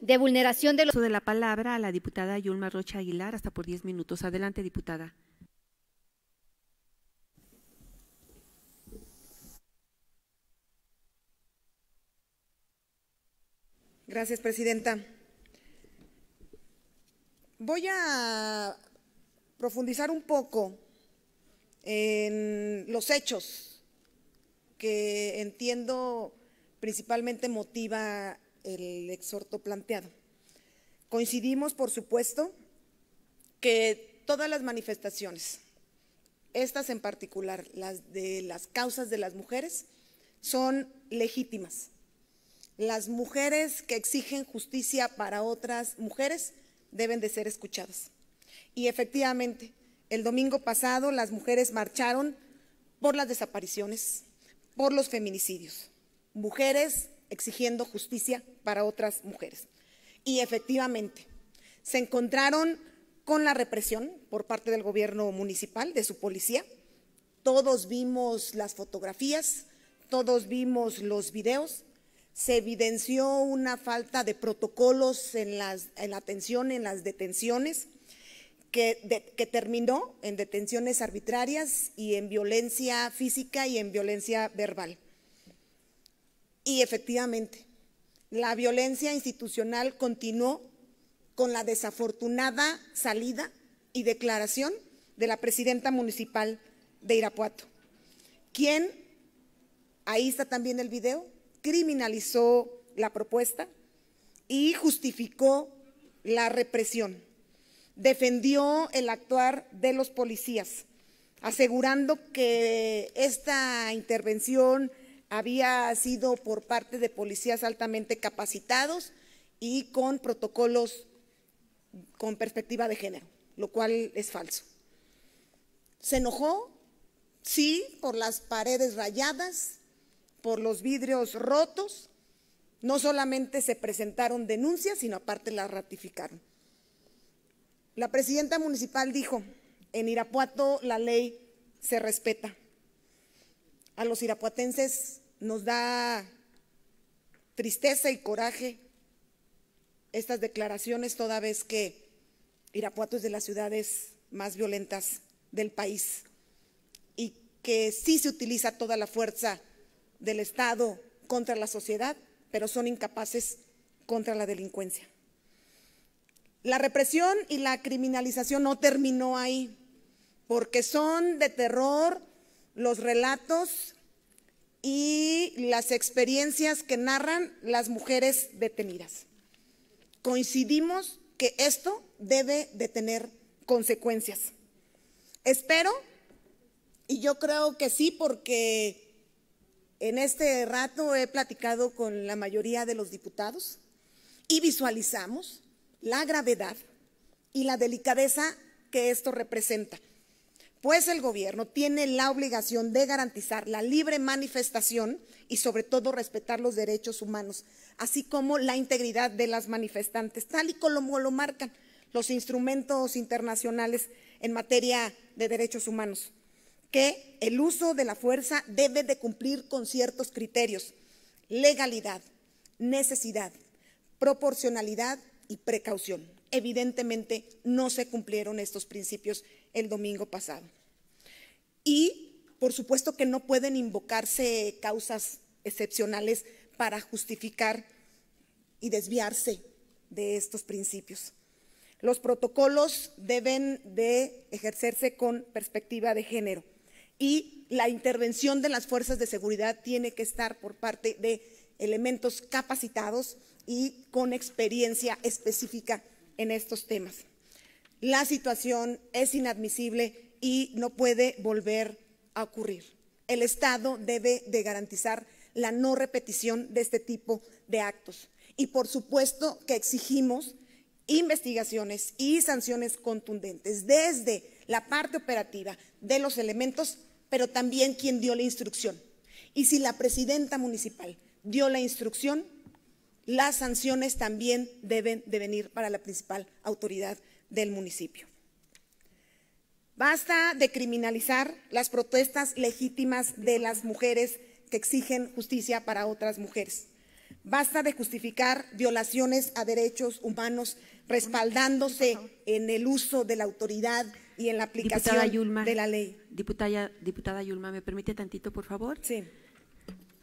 de vulneración de los... De la palabra a la diputada Yulma Rocha Aguilar, hasta por 10 minutos. Adelante, diputada. Gracias, presidenta. Voy a profundizar un poco en los hechos que entiendo principalmente motiva el exhorto planteado. Coincidimos, por supuesto, que todas las manifestaciones, estas en particular, las de las causas de las mujeres, son legítimas. Las mujeres que exigen justicia para otras mujeres deben de ser escuchadas. Y efectivamente, el domingo pasado las mujeres marcharon por las desapariciones, por los feminicidios. Mujeres exigiendo justicia para otras mujeres. Y efectivamente, se encontraron con la represión por parte del gobierno municipal, de su policía. Todos vimos las fotografías, todos vimos los videos. Se evidenció una falta de protocolos en, las, la atención, en las detenciones, que, que terminó en detenciones arbitrarias y en violencia física y en violencia verbal. Y efectivamente, la violencia institucional continuó con la desafortunada salida y declaración de la presidenta municipal de Irapuato, quien, ahí está también el video, criminalizó la propuesta y justificó la represión. Defendió el actuar de los policías, asegurando que esta intervención había sido por parte de policías altamente capacitados y con protocolos con perspectiva de género, lo cual es falso. Se enojó, sí, por las paredes rayadas, por los vidrios rotos. No solamente se presentaron denuncias, sino aparte las ratificaron. La presidenta municipal dijo, en Irapuato la ley se respeta. A los irapuatenses nos da tristeza y coraje estas declaraciones toda vez que Irapuato es de las ciudades más violentas del país y que sí se utiliza toda la fuerza del Estado contra la sociedad, pero son incapaces contra la delincuencia. La represión y la criminalización no terminó ahí, porque son de terror los relatos y las experiencias que narran las mujeres detenidas. Coincidimos que esto debe de tener consecuencias. Espero, y yo creo que sí, porque en este rato he platicado con la mayoría de los diputados y visualizamos la gravedad y la delicadeza que esto representa. Pues el gobierno tiene la obligación de garantizar la libre manifestación y sobre todo respetar los derechos humanos, así como la integridad de las manifestantes, tal y como lo marcan los instrumentos internacionales en materia de derechos humanos, que el uso de la fuerza debe de cumplir con ciertos criterios, legalidad, necesidad, proporcionalidad y precaución evidentemente no se cumplieron estos principios el domingo pasado. Y por supuesto que no pueden invocarse causas excepcionales para justificar y desviarse de estos principios. Los protocolos deben de ejercerse con perspectiva de género y la intervención de las fuerzas de seguridad tiene que estar por parte de elementos capacitados y con experiencia específica en estos temas. La situación es inadmisible y no puede volver a ocurrir. El Estado debe de garantizar la no repetición de este tipo de actos. Y por supuesto que exigimos investigaciones y sanciones contundentes desde la parte operativa de los elementos, pero también quien dio la instrucción. Y si la presidenta municipal dio la instrucción, las sanciones también deben de venir para la principal autoridad del municipio. Basta de criminalizar las protestas legítimas de las mujeres que exigen justicia para otras mujeres. Basta de justificar violaciones a derechos humanos respaldándose en el uso de la autoridad y en la aplicación de la ley. Diputada, diputada Yulma, ¿me permite tantito, por favor? Sí.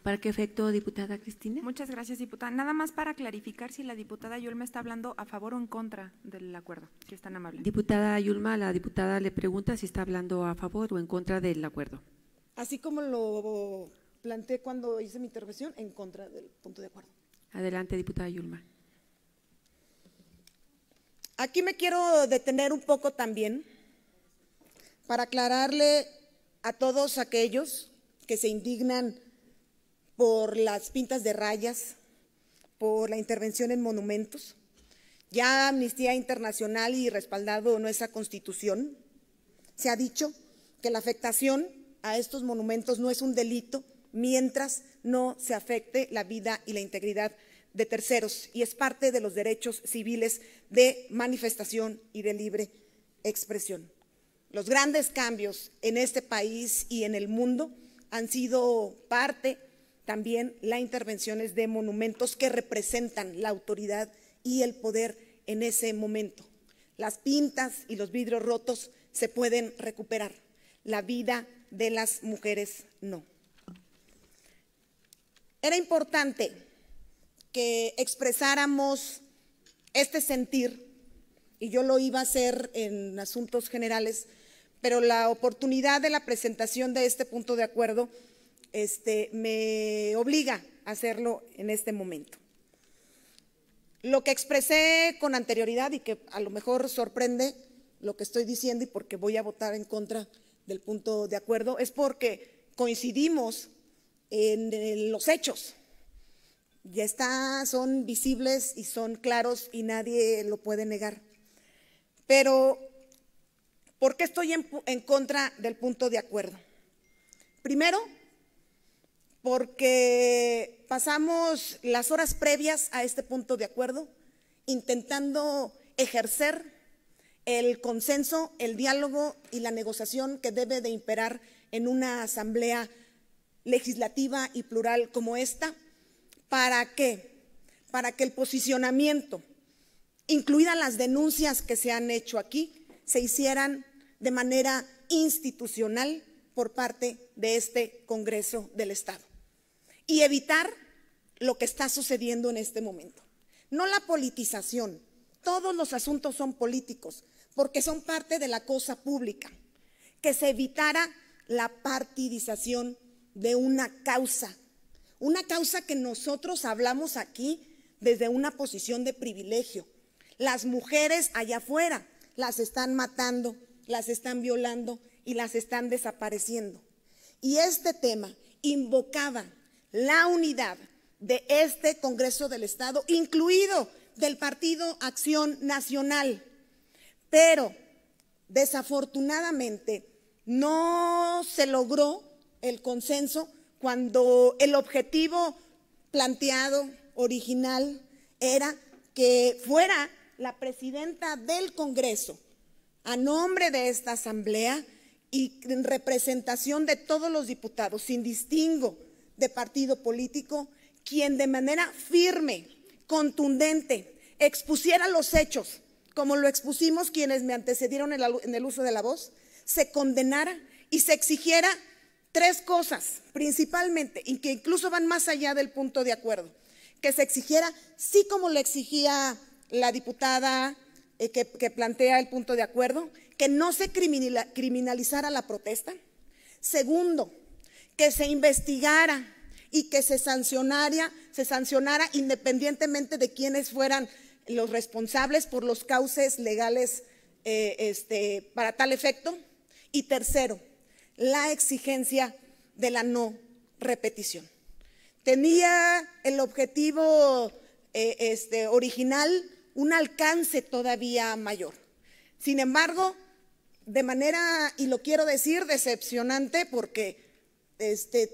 ¿Para qué efecto, diputada Cristina? Muchas gracias, diputada. Nada más para clarificar si la diputada Yulma está hablando a favor o en contra del acuerdo, si es tan amable. Diputada Yulma, la diputada le pregunta si está hablando a favor o en contra del acuerdo. Así como lo planteé cuando hice mi intervención, en contra del punto de acuerdo. Adelante, diputada Yulma. Aquí me quiero detener un poco también para aclararle a todos aquellos que se indignan por las pintas de rayas, por la intervención en monumentos. Ya Amnistía Internacional y respaldado nuestra constitución, se ha dicho que la afectación a estos monumentos no es un delito mientras no se afecte la vida y la integridad de terceros y es parte de los derechos civiles de manifestación y de libre expresión. Los grandes cambios en este país y en el mundo han sido parte también la intervención es de monumentos que representan la autoridad y el poder en ese momento. Las pintas y los vidrios rotos se pueden recuperar, la vida de las mujeres no. Era importante que expresáramos este sentir, y yo lo iba a hacer en asuntos generales, pero la oportunidad de la presentación de este punto de acuerdo este, me obliga a hacerlo en este momento. Lo que expresé con anterioridad y que a lo mejor sorprende lo que estoy diciendo y porque voy a votar en contra del punto de acuerdo es porque coincidimos en, los hechos. Ya está, son visibles y son claros y nadie lo puede negar. Pero, ¿por qué estoy en contra del punto de acuerdo? Primero, porque pasamos las horas previas a este punto de acuerdo intentando ejercer el consenso, el diálogo y la negociación que debe de imperar en una asamblea legislativa y plural como esta, para que para que el posicionamiento, incluidas las denuncias que se han hecho aquí, se hicieran de manera institucional por parte de este Congreso del Estado y evitar lo que está sucediendo en este momento. No la politización. Todos los asuntos son políticos porque son parte de la cosa pública. Que se evitara la partidización de una causa. Una causa que nosotros hablamos aquí desde una posición de privilegio. Las mujeres allá afuera las están matando, las están violando y las están desapareciendo. Y este tema invocaba la unidad de este Congreso del Estado, incluido del Partido Acción Nacional. Pero desafortunadamente no se logró el consenso cuando el objetivo planteado original era que fuera la presidenta del Congreso a nombre de esta Asamblea y en representación de todos los diputados, sin distingo, de partido político, quien de manera firme, contundente, expusiera los hechos, como lo expusimos quienes me antecedieron en el uso de la voz, se condenara y se exigiera tres cosas principalmente, y que incluso van más allá del punto de acuerdo, que se exigiera, sí como lo exigía la diputada eh, que, que, plantea el punto de acuerdo, que no se criminalizara la protesta. Segundo, que se investigara y que se sancionara, se sancionara independientemente de quienes fueran los responsables por los cauces legales eh, este, para tal efecto. Y tercero, la exigencia de la no repetición. Tenía el objetivo eh, este, original un alcance todavía mayor. Sin embargo, de manera, y lo quiero decir, decepcionante porque este,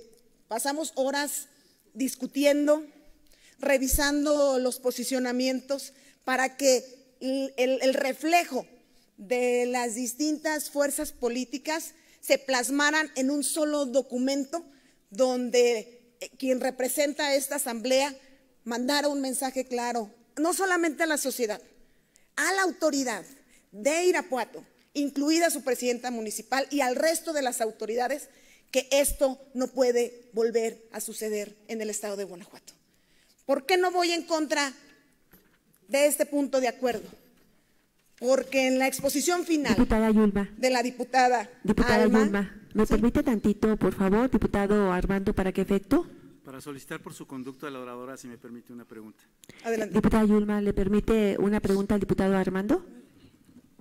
pasamos horas discutiendo, revisando los posicionamientos para que el, reflejo de las distintas fuerzas políticas se plasmaran en un solo documento donde eh, quien representa esta asamblea mandara un mensaje claro, no solamente a la sociedad, a la autoridad de Irapuato, incluida su presidenta municipal y al resto de las autoridades que esto no puede volver a suceder en el estado de Guanajuato. ¿Por qué no voy en contra de este punto de acuerdo? Porque en la exposición final de la diputada, diputada Yulma, ¿me permite tantito, por favor, diputado Armando, para qué efecto? Para solicitar por su conducta de la oradora, si me permite una pregunta. Adelante. Diputada Yulma, ¿le permite una pregunta al diputado Armando?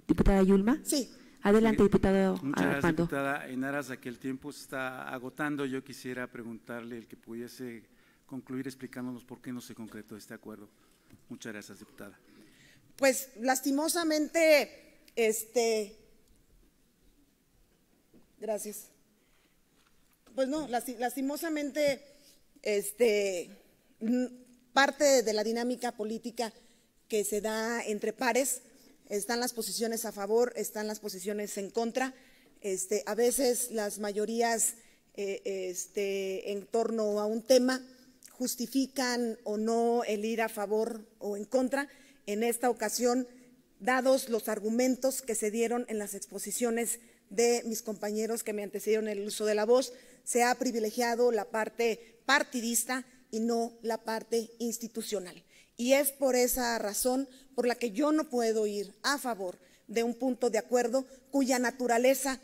Diputada Yulma. Sí. Adelante, diputado. Muchas gracias, diputada. En aras de que el tiempo está agotando, yo quisiera preguntarle el que pudiese concluir explicándonos por qué no se concretó este acuerdo. Muchas gracias, diputada. Pues lastimosamente, este, gracias. Pues no, lastimosamente, este, parte de la dinámica política que se da entre pares están las posiciones a favor, están las posiciones en contra. Este, a veces las mayorías eh, este, en torno a un tema justifican o no el ir a favor o en contra. En esta ocasión, dados los argumentos que se dieron en las exposiciones de mis compañeros que me antecedieron el uso de la voz, se ha privilegiado la parte partidista y no la parte institucional. Y es por esa razón por la que yo no puedo ir a favor de un punto de acuerdo cuya naturaleza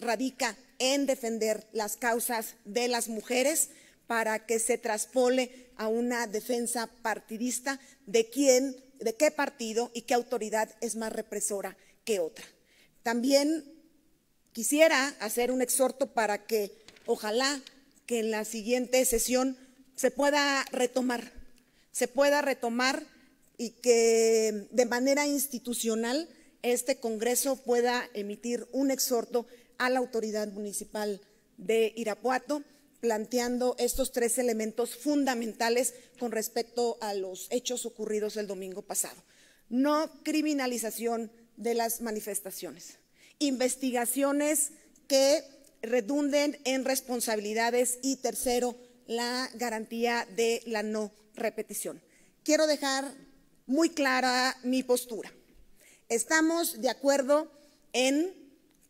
radica en defender las causas de las mujeres para que se traspole a una defensa partidista de quién, de qué partido y qué autoridad es más represora que otra. También quisiera hacer un exhorto para que ojalá que en la siguiente sesión se pueda retomar, se pueda retomar y que de manera institucional este Congreso pueda emitir un exhorto a la autoridad municipal de Irapuato planteando estos tres elementos fundamentales con respecto a los hechos ocurridos el domingo pasado. No criminalización de las manifestaciones, investigaciones que redunden en responsabilidades y tercero, la garantía de la no repetición. Quiero dejar muy clara mi postura. Estamos de acuerdo en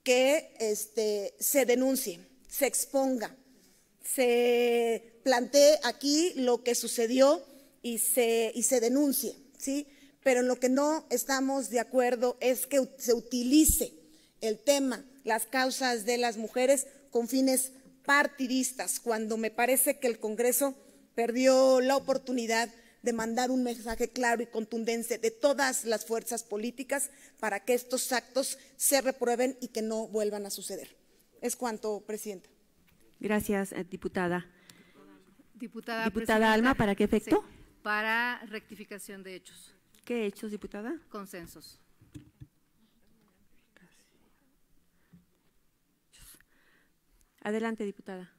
que este, se denuncie, se exponga, se plantee aquí lo que sucedió y se, y se denuncie, ¿sí? Pero en lo que no estamos de acuerdo es que se utilice el tema, las causas de las mujeres con fines partidistas cuando me parece que el Congreso perdió la oportunidad de mandar un mensaje claro y contundente de todas las fuerzas políticas para que estos actos se reprueben y que no vuelvan a suceder. Es cuanto, Presidenta. Gracias, eh, diputada. Diputada, Alma, ¿para qué efecto? para rectificación de hechos. ¿Qué hechos, diputada? Consensos. Adelante, diputada.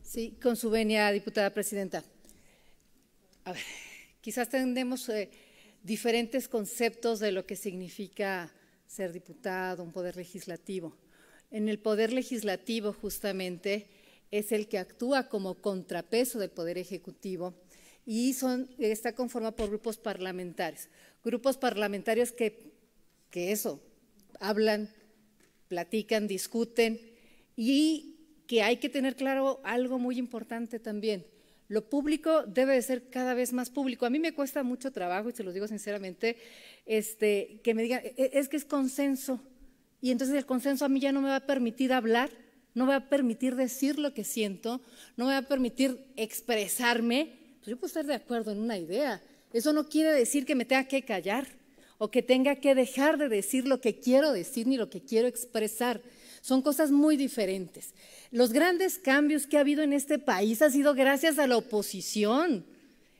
Sí, con su venia, diputada presidenta. A ver, quizás tenemos eh, diferentes conceptos de lo que significa ser diputado, un poder legislativo. En el poder legislativo, justamente, es el que actúa como contrapeso del poder ejecutivo y son, está conformada por grupos parlamentarios. Grupos parlamentarios que, que eso, hablan, platican, discuten y que hay que tener claro algo muy importante también. Lo público debe de ser cada vez más público. A mí me cuesta mucho trabajo, y se lo digo sinceramente, este, que me digan, e-, es que es consenso. Y entonces el consenso a mí ya no me va a permitir hablar, no me va a permitir decir lo que siento, no me va a permitir expresarme pues yo puedo estar de acuerdo en una idea. Eso no quiere decir que me tenga que callar o que tenga que dejar de decir lo que quiero decir ni lo que quiero expresar. Son cosas muy diferentes. Los grandes cambios que ha habido en este país han sido gracias a la oposición.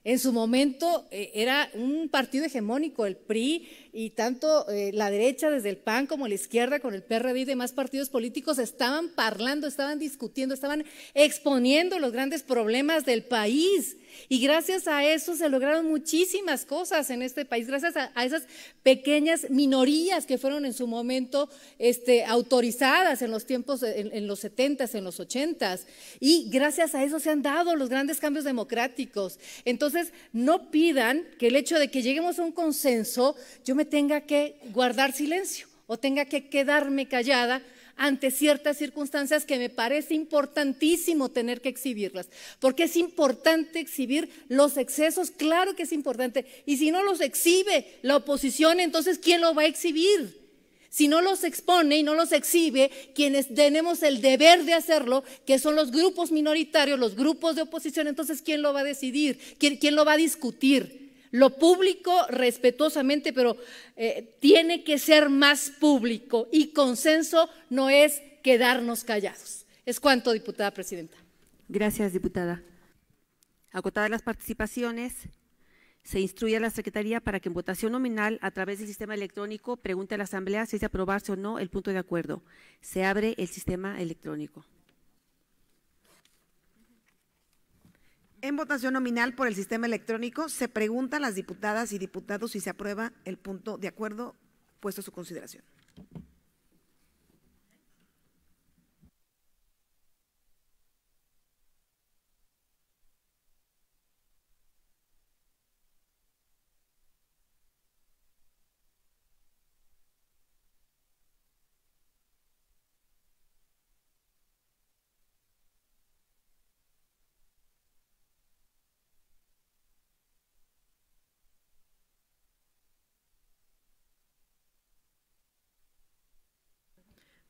En su momento eh, era un partido hegemónico, el PRI, y tanto eh, la derecha desde el PAN como la izquierda con el PRD y demás partidos políticos estaban parlando, estaban discutiendo, estaban exponiendo los grandes problemas del país. Y gracias a eso se lograron muchísimas cosas en este país, gracias a, esas pequeñas minorías que fueron en su momento este, autorizadas en los tiempos, en, en los 70s, en los 80s. Y gracias a eso se han dado los grandes cambios democráticos. Entonces, no pidan que el hecho de que lleguemos a un consenso, yo me tenga que guardar silencio o tenga que quedarme callada ante ciertas circunstancias que me parece importantísimo tener que exhibirlas, porque es importante exhibir los excesos, claro que es importante, y si no los exhibe la oposición, entonces ¿quién lo va a exhibir? Si no los expone y no los exhibe, quienes tenemos el deber de hacerlo, que son los grupos minoritarios, los grupos de oposición, entonces ¿quién lo va a decidir? ¿Quién, quién lo va a discutir? Lo público, respetuosamente, pero eh, tiene que ser más público y consenso no es quedarnos callados. Es cuanto, diputada presidenta. Gracias, diputada. Agotadas las participaciones, se instruye a la Secretaría para que en votación nominal a través del sistema electrónico pregunte a la Asamblea si es aprobarse o no el punto de acuerdo. Se abre el sistema electrónico. En votación nominal por el sistema electrónico, se pregunta a las diputadas y diputados si se aprueba el punto de acuerdo puesto a su consideración.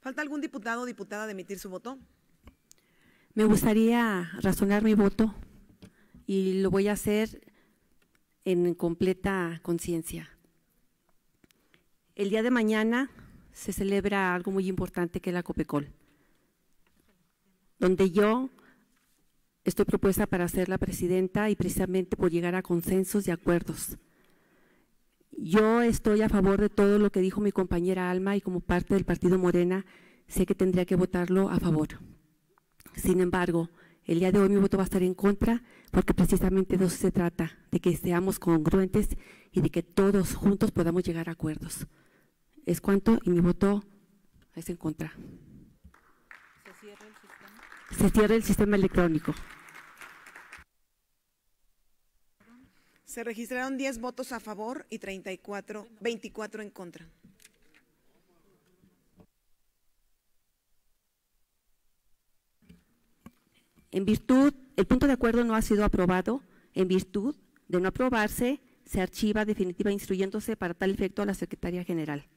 ¿Falta algún diputado o diputada de emitir su voto? Me gustaría razonar mi voto y lo voy a hacer en completa conciencia. El día de mañana se celebra algo muy importante que es la COPECOL, donde yo estoy propuesta para ser la presidenta y precisamente por llegar a consensos y acuerdos. Yo estoy a favor de todo lo que dijo mi compañera Alma y como parte del Partido Morena sé que tendría que votarlo a favor. Sin embargo, el día de hoy mi voto va a estar en contra porque precisamente de eso se trata, de que seamos congruentes y de que todos juntos podamos llegar a acuerdos. Es cuanto y mi voto es en contra. ¿Se cierra el sistema, ¿Se cierra el sistema electrónico? Se registraron 10 votos a favor y 34, 24 en contra. En virtud, el punto de acuerdo no ha sido aprobado. En virtud de no aprobarse, se archiva definitiva instruyéndose para tal efecto a la Secretaría General.